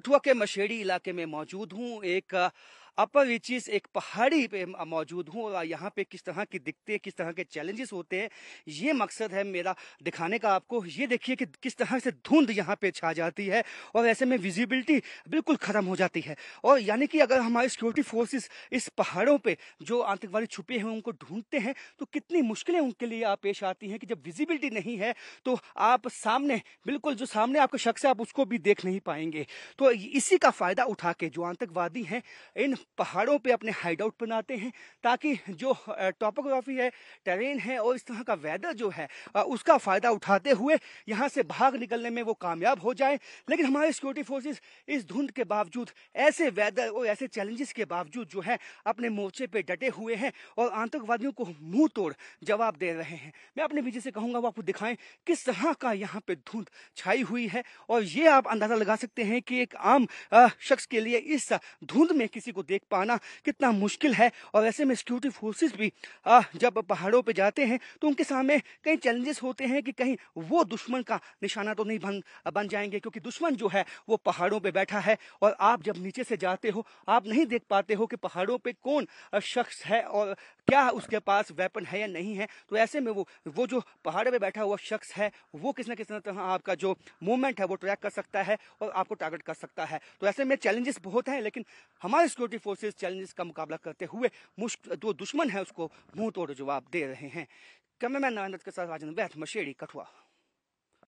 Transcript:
कठुआ के मशेड़ी इलाके में मौजूद हूँ एक अपर रिचीज एक पहाड़ी पे मौजूद हूँ और यहाँ पे किस तरह की दिखते किस तरह के चैलेंजेस होते हैं ये मकसद है मेरा दिखाने का आपको ये देखिए कि किस तरह से धुंध यहाँ पे छा जाती है और ऐसे में विजिबिलिटी बिल्कुल ख़त्म हो जाती है और यानी कि अगर हमारे सिक्योरिटी फोर्सेस इस पहाड़ों पे जो आतंकवादी छुपे हैं उनको ढूंढते हैं तो कितनी मुश्किलें उनके लिए आप पेश आती हैं कि जब विजिबिलिटी नहीं है तो आप सामने बिल्कुल जो सामने आपका शख्स है आप उसको भी देख नहीं पाएंगे तो इसी का फ़ायदा उठा के जो आतंकवादी हैं इन पहाड़ों पे अपने हाइड आउट बनाते हैं ताकि जो टॉपोग्राफी है टेरेन है और इस तरह का वेदर जो है उसका फ़ायदा उठाते हुए यहाँ से भाग निकलने में वो कामयाब हो जाए लेकिन हमारे सिक्योरिटी फोर्सेस इस धुंध के बावजूद ऐसे वेदर और ऐसे चैलेंजेस के बावजूद जो है अपने मोर्चे पर डटे हुए हैं और आतंकवादियों को मुंह तोड़ जवाब दे रहे हैं मैं अपने बीजे से कहूँगा वो आपको दिखाएं किस तरह का यहाँ पे धुंध छाई हुई है और ये आप अंदाज़ा लगा सकते हैं कि एक आम शख्स के लिए इस धुंध में किसी को देख पाना कितना मुश्किल है और ऐसे में सिक्योरिटी फोर्सेस भी आ, जब पहाड़ों पे जाते हैं तो उनके सामने कई चैलेंजेस होते हैं कि कहीं वो दुश्मन का निशाना तो नहीं बन बन जाएंगे क्योंकि दुश्मन जो है वो पहाड़ों पे बैठा है और आप जब नीचे से जाते हो आप नहीं देख पाते हो कि पहाड़ों पर कौन शख्स है और क्या उसके पास वेपन है या नहीं है तो ऐसे में वो वो जो पहाड़ पे बैठा हुआ शख्स है वो किस न किसी तरह आपका जो मूवमेंट है वो ट्रैक कर सकता है और आपको टारगेट कर सकता है तो ऐसे में चैलेंजेस बहुत हैं लेकिन हमारे सिक्योरिटी फोर्सेस चैलेंजेस का मुकाबला करते हुए जो दुश्मन है उसको मुंह तोड़ जवाब दे रहे हैं कैमरामैन नरेंद्र के साथ राजेंद्र बैठ मशेड़ी कठुआ